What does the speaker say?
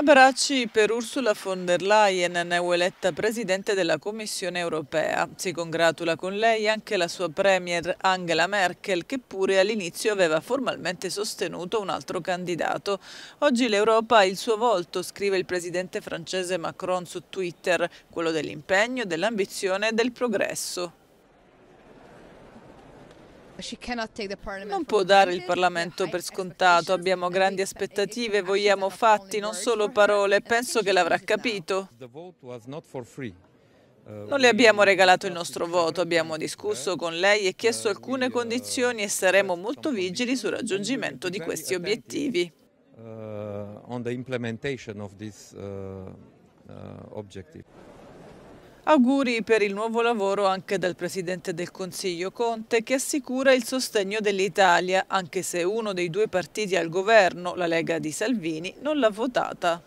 Abbracci per Ursula von der Leyen, neoeletta Presidente della Commissione europea. Si congratula con lei anche la sua Premier Angela Merkel, che pure all'inizio aveva formalmente sostenuto un altro candidato. Oggi l'Europa ha il suo volto, scrive il Presidente francese Macron su Twitter, quello dell'impegno, dell'ambizione e del progresso. Non può dare il Parlamento per scontato, abbiamo grandi aspettative, vogliamo fatti, non solo parole, penso che l'avrà capito. Uh, non le abbiamo regalato il nostro voto, abbiamo discusso con lei e chiesto uh, alcune uh, condizioni e saremo molto vigili sul raggiungimento di questi obiettivi. Uh, on the implementation of this uh, uh, objective. Auguri per il nuovo lavoro anche dal Presidente del Consiglio Conte che assicura il sostegno dell'Italia anche se uno dei due partiti al governo, la Lega di Salvini, non l'ha votata.